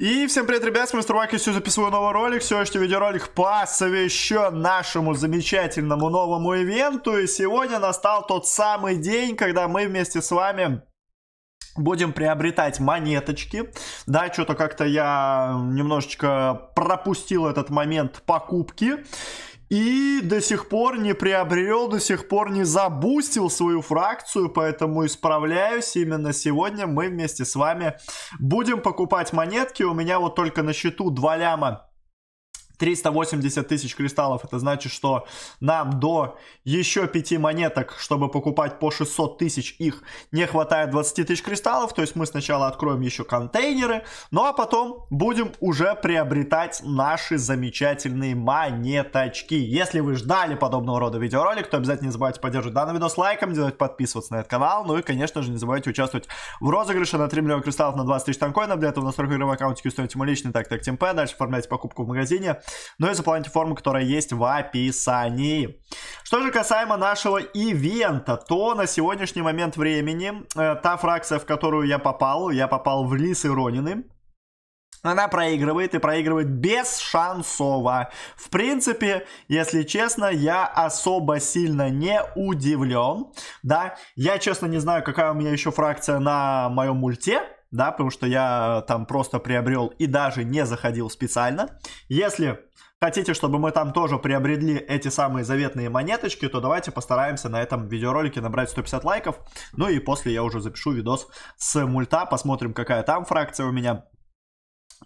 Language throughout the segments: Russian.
И всем привет, ребят, с вами Струвак, я записываю новый ролик. Все, Сегодняшний видеоролик посвящен нашему замечательному новому ивенту. И сегодня настал тот самый день, когда мы вместе с вами Будем приобретать монеточки. Да, что-то как-то я немножечко пропустил этот момент покупки и до сих пор не приобрел, до сих пор не забустил свою фракцию, поэтому исправляюсь. Именно сегодня мы вместе с вами будем покупать монетки. У меня вот только на счету 2 ляма 380 тысяч кристаллов, это значит, что нам до еще 5 монеток, чтобы покупать по 600 тысяч их, не хватает 20 тысяч кристаллов, то есть мы сначала откроем еще контейнеры, ну а потом будем уже приобретать наши замечательные монеточки. Если вы ждали подобного рода видеоролик, то обязательно не забывайте поддерживать данный видос лайком, не забывайте подписываться на этот канал, ну и, конечно же, не забывайте участвовать в розыгрыше на 3 миллиона кристаллов на 20 тысяч танкоинов, для этого на настройках игровой аккаунтики установите мой личный так так темпе, дальше оформляйте покупку в магазине, ну и заполняйте форму, которая есть в описании. Что же касаемо нашего ивента, то на сегодняшний момент времени э, та фракция, в которую я попал, я попал в Лис и Ронины, она проигрывает и проигрывает без шансово. В принципе, если честно, я особо сильно не удивлен. Да, я честно не знаю, какая у меня еще фракция на моем мульте да, потому что я э, там просто приобрел и даже не заходил специально. Если хотите, чтобы мы там тоже приобрели эти самые заветные монеточки, то давайте постараемся на этом видеоролике набрать 150 лайков. Ну и после я уже запишу видос с мульта, посмотрим, какая там фракция у меня.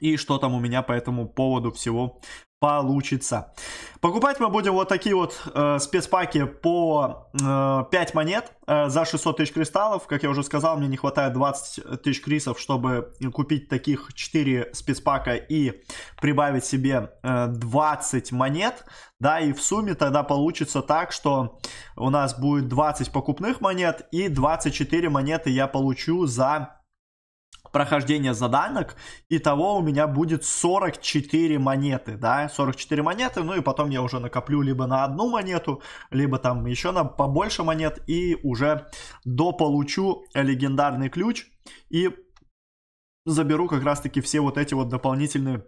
И что там у меня по этому поводу всего получится. Покупать мы будем вот такие вот э, спецпаки по э, 5 монет э, за 600 тысяч кристаллов. Как я уже сказал, мне не хватает 20 тысяч крисов, чтобы купить таких 4 спецпака и прибавить себе э, 20 монет. Да, и в сумме тогда получится так, что у нас будет 20 покупных монет и 24 монеты я получу за прохождения заданок, и того у меня будет 44 монеты, да, 44 монеты, ну и потом я уже накоплю либо на одну монету, либо там еще на побольше монет, и уже дополучу легендарный ключ, и заберу как раз-таки все вот эти вот дополнительные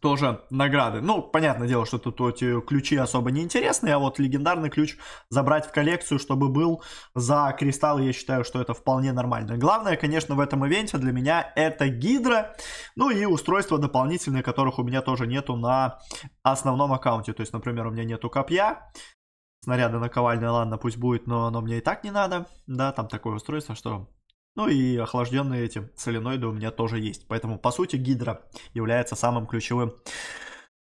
тоже награды. Ну, понятное дело, что тут эти ключи особо не интересны, а вот легендарный ключ забрать в коллекцию, чтобы был за кристалл, я считаю, что это вполне нормально. Главное, конечно, в этом ивенте для меня это гидра, ну и устройства дополнительные, которых у меня тоже нету на основном аккаунте. То есть, например, у меня нету копья, снаряда наковальня, ладно, пусть будет, но оно мне и так не надо. Да, там такое устройство, что ну и охлажденные эти соленоиды у меня тоже есть. Поэтому, по сути, гидра является самым ключевым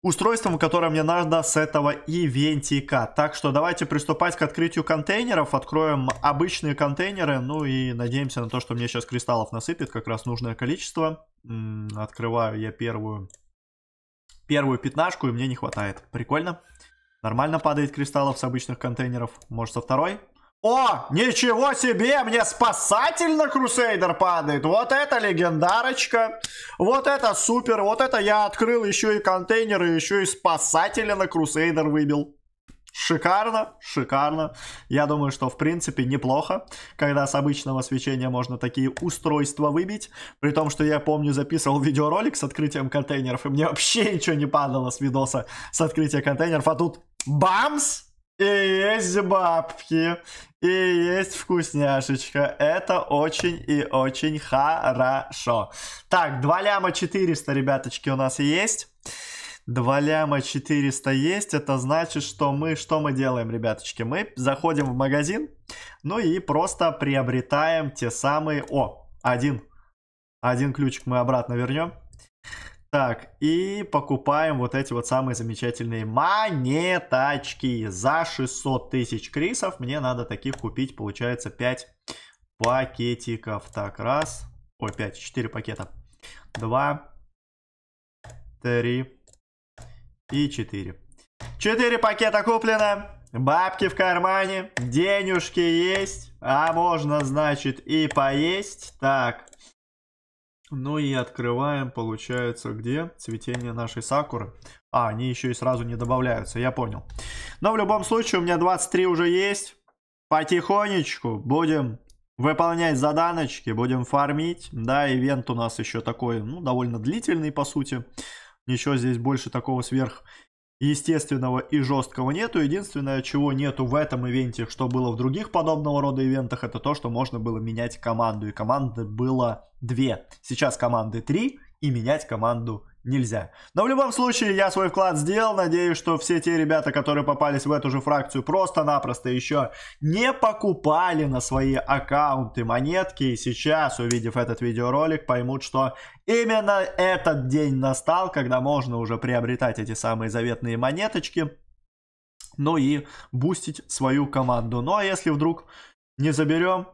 устройством, которое мне надо с этого ивентика. Так что давайте приступать к открытию контейнеров. Откроем обычные контейнеры. Ну и надеемся на то, что мне сейчас кристаллов насыпет как раз нужное количество. Открываю я первую, первую пятнашку, и мне не хватает. Прикольно. Нормально падает кристаллов с обычных контейнеров. Может со второй? О, ничего себе, мне спасатель на Крусейдер падает. Вот это легендарочка. Вот это супер. Вот это я открыл еще и контейнеры, еще и спасателя на Крусейдер выбил. Шикарно, шикарно. Я думаю, что в принципе неплохо, когда с обычного свечения можно такие устройства выбить. При том, что я помню записывал видеоролик с открытием контейнеров, и мне вообще ничего не падало с видоса с открытия контейнеров. А тут бамс! И есть бабки. И есть вкусняшечка. Это очень и очень хорошо. Так, 2 ляма 400, ребяточки, у нас есть. 2 ляма 400 есть. Это значит, что мы... Что мы делаем, ребяточки? Мы заходим в магазин. Ну и просто приобретаем те самые... О, один. Один ключик мы обратно вернем. Так, и покупаем вот эти вот самые замечательные монеточки за 600 тысяч крисов. Мне надо таких купить, получается, 5 пакетиков. Так, раз, ой, 5, 4 пакета. 2, 3 и 4. 4 пакета куплено, бабки в кармане, денежки есть, а можно, значит, и поесть. Так, ну и открываем, получается, где цветение нашей сакуры. А, они еще и сразу не добавляются, я понял. Но в любом случае у меня 23 уже есть. Потихонечку будем выполнять заданочки, будем фармить. Да, ивент у нас еще такой, ну, довольно длительный, по сути. Ничего здесь больше такого сверх естественного и жесткого нету. Единственное, чего нету в этом ивенте, что было в других подобного рода ивентах, это то, что можно было менять команду. И команды было две. Сейчас команды три, и менять команду нельзя. Но в любом случае, я свой вклад сделал. Надеюсь, что все те ребята, которые попались в эту же фракцию, просто-напросто еще не покупали на свои аккаунты монетки. И сейчас, увидев этот видеоролик, поймут, что именно этот день настал, когда можно уже приобретать эти самые заветные монеточки. Ну и бустить свою команду. Ну а если вдруг не заберем,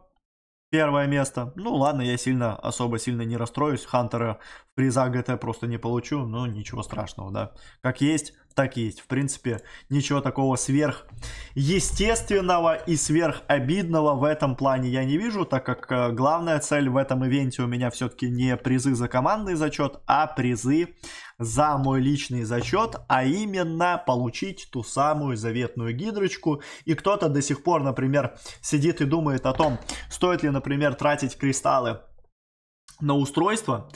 первое место. Ну ладно, я сильно, особо сильно не расстроюсь. Хантера приза ГТ просто не получу, но ну, ничего страшного, да. Как есть, так и есть. В принципе, ничего такого сверх естественного и сверх обидного в этом плане я не вижу, так как э, главная цель в этом ивенте у меня все-таки не призы за командный зачет, а призы за мой личный зачет, а именно получить ту самую заветную гидрочку. И кто-то до сих пор, например, сидит и думает о том, стоит ли, например, тратить кристаллы на устройство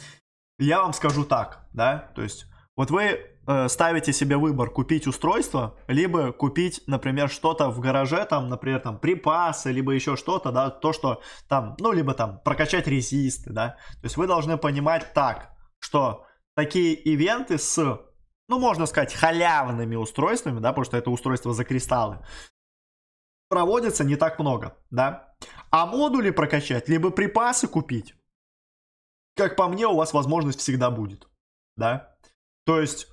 я вам скажу так, да, то есть вот вы э, ставите себе выбор купить устройство, либо купить, например, что-то в гараже, там, например, там припасы, либо еще что-то, да, то, что там, ну, либо там прокачать резисты, да. То есть вы должны понимать так, что такие ивенты с, ну, можно сказать, халявными устройствами, да, потому что это устройство за кристаллы, проводится не так много, да. А модули прокачать, либо припасы купить, как по мне, у вас возможность всегда будет. Да? То есть,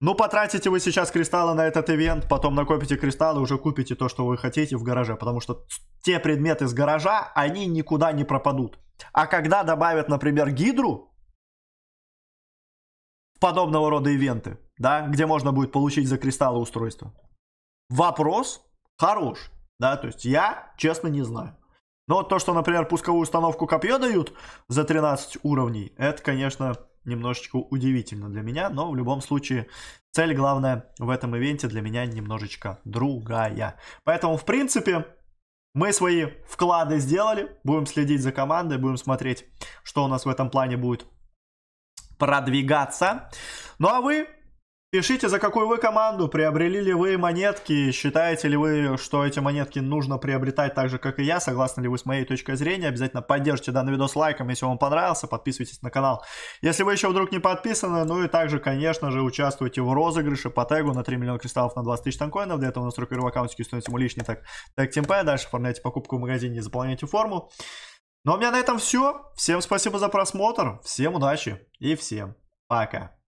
ну, потратите вы сейчас кристаллы на этот ивент, потом накопите кристаллы, уже купите то, что вы хотите в гараже, потому что те предметы с гаража, они никуда не пропадут. А когда добавят, например, гидру в подобного рода ивенты, да, где можно будет получить за кристаллы устройство, вопрос хорош, да, то есть я, честно, не знаю. Но вот то, что, например, пусковую установку копье дают за 13 уровней, это, конечно, немножечко удивительно для меня, но в любом случае цель главная в этом ивенте для меня немножечко другая. Поэтому, в принципе, мы свои вклады сделали, будем следить за командой, будем смотреть, что у нас в этом плане будет продвигаться. Ну а вы Пишите, за какую вы команду, приобрели ли вы монетки, считаете ли вы, что эти монетки нужно приобретать так же, как и я, согласны ли вы с моей точкой зрения, обязательно поддержите данный видос лайком, если вам понравился, подписывайтесь на канал. Если вы еще вдруг не подписаны, ну и также, конечно же, участвуйте в розыгрыше по тегу на 3 миллиона кристаллов на 20 тысяч танкоинов, для этого настройка в аккаунте становится ему лишний так, Так, темпе, дальше оформляйте покупку в магазине и заполняйте форму. Ну а у меня на этом все, всем спасибо за просмотр, всем удачи и всем пока.